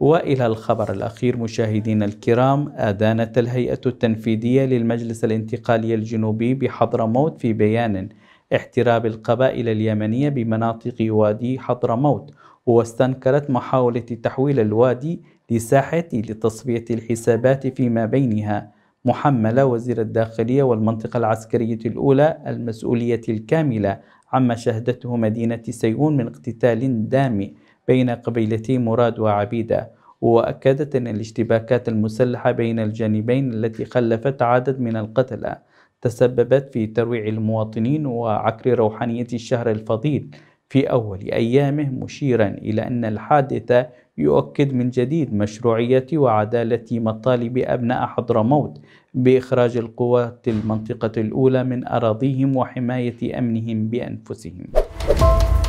والى الخبر الاخير مشاهدينا الكرام ادانت الهيئه التنفيذيه للمجلس الانتقالي الجنوبي بحضرموت في بيان احتراب القبائل اليمنيه بمناطق وادي حضرموت واستنكرت محاوله تحويل الوادي لساحه لتصفيه الحسابات فيما بينها محملة وزير الداخليه والمنطقه العسكريه الاولى المسؤوليه الكامله عما شهدته مدينه سيئون من اقتتال دامئ بين قبيلتي مراد وعبيدة وأكدت أن الاشتباكات المسلحة بين الجانبين التي خلفت عدد من القتلى تسببت في ترويع المواطنين وعكر روحانية الشهر الفضيل في أول أيامه مشيرا إلى أن الحادثة يؤكد من جديد مشروعية وعدالة مطالب أبناء حضرموت بإخراج القوات المنطقة الأولى من أراضيهم وحماية أمنهم بأنفسهم.